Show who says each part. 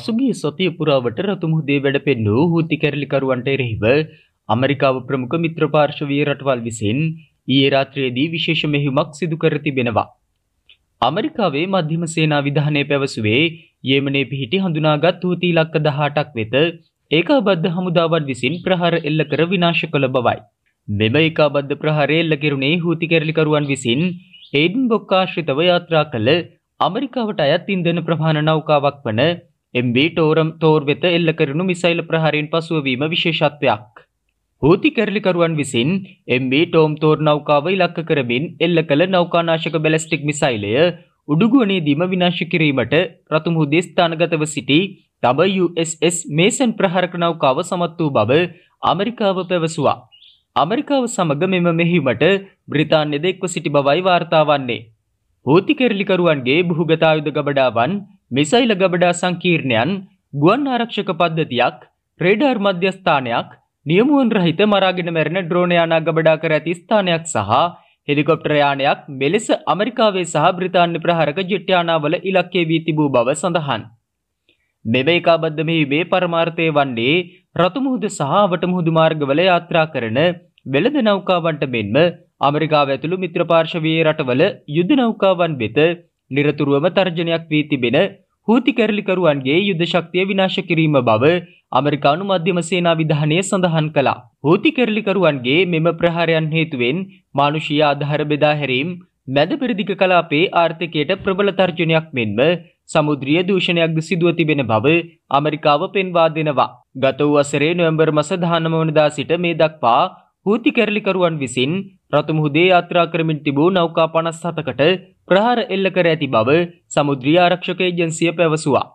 Speaker 1: පසුගිය සතිය පුරාවට රතුමුහදේ වැඩ පෙන්නූ හූති කැරලිකරුවන්ට එරෙහිව අමරිකාව ප්‍රමුඛ මිත්‍ර පාර්ශවීය රටවල් විසින් ඊයේ රාත්‍රියේදී විශේෂ මෙහෙයුමක් සිදු කර තිබෙනවා. අමරිකාවේ මධ්‍යම සේනා විධානය පැවසුවේ යෙමනේ පිහිටි හඳුනාගත් හූති ඉලක්ක 18ක් වෙත ඒකාබද්ධ හමුදාවන් විසින් ප්‍රහාර එල්ල කර විනාශ කළ බවයි. මෙම ඒකාබද්ධ ප්‍රහාරය එල්ල කෙරුණේ හූති කැරලිකරුවන් විසින් ඒඩන් බොක්කාශ්‍රිතව යාත්‍රා කළ අමරිකාවට අයත් ඉන්ධන ප්‍රමාණ නෞකාවක් වන MV ටෝරම් තෝර් වෙත එල්ල කරනු මිසයිල ප්‍රහාරයෙන් පසුවවීම විශේෂත්වයක්. හූති කරලිකරුවන් විසින් MV ටෝම් තෝර් නෞකාව ඉලක්ක කරමින් එල්ල කළ නෞකානාශක බැලස්ටික් මිසයිලය උඩුගුවනේදීම විනාශ කිරීමට රතුමුහුදේ ස්ථානගතව සිටි තබ USS මේසන් ප්‍රහරක නෞකාව සමත් වූ බව අමරිකාව පැවසුවා. අමරිකාව සමග මෙම මෙහිමට බ්‍රිතාන්‍යද එක්ව සිටි බවයි වාර්තාවන්නේ. හූති කෙරලිකරුවන්ගේ බහුගතායුද ගබඩාවන් මිසයිල ගබඩා සංකීර්ණයන් ගුවන් ආරක්ෂක පද්ධතියක් රේඩර් මධ්‍යස්ථානයක් නියමුවන් රහිත මරාගෙන මැරෙන ඩ්‍රෝනයානා ගබඩා කර ඇති ස්ථානයක් සහ හෙලිකොප්ටර යානයක් මෙලෙස ඇමරිකාවේ සහ බ්‍රිතාන්‍ය ප්‍රහාරක ජෙට් යානාවල ඉලක්කේ වී තිබූ බව සඳහන්. මෙම ඒකාබද්ධ මෙහිමේ පරමාර්ථය වන්නේ රතු මුහුද සහ අවට මුහුදු මාර්ගවල යාත්‍රා කරන වෙළඳ නෞකාවන්ට මෙන්ම ඇමරිකාව ඇතුළු මිත්‍ර පාර්ශවයේ රටවල යුද නෞකාවන් වෙත නිරතුරුවම තර්ජනයක් වී තිබෙන හූති කැරලිකරුවන්ගේ යුද ශක්තිය විනාශ කිරීම බව අමරිකානු මධ්‍යම සේනා විධානය සඳහන් කළා. හූති කැරලිකරුවන්ගේ මෙම ප්‍රහාරයන් හේතුවෙන් මානුෂීය ආධාර බෙදා හැරීම් මැද පෙරදිග කලාපේ ආර්ථිකයට ප්‍රබල තර්ජනයක් මෙන්ම සමුද්‍රිය දූෂණයක්ද සිදුව තිබෙන බව ඇමරිකාව පෙන්වා දෙනවා. ගත වූ වසරේ නොවැම්බර් මස 19 වනදා සිට මේ දක්වා හූති කැරලිකරුවන් විසින් රතුමුහුදේ යාත්‍රා කරමින් තිබූ නෞකා 57කට ප්‍රහාර එල්ල කර ඇති බව සමුද්‍රිය ආරක්ෂක ඒජන්සිය පැවසුවා.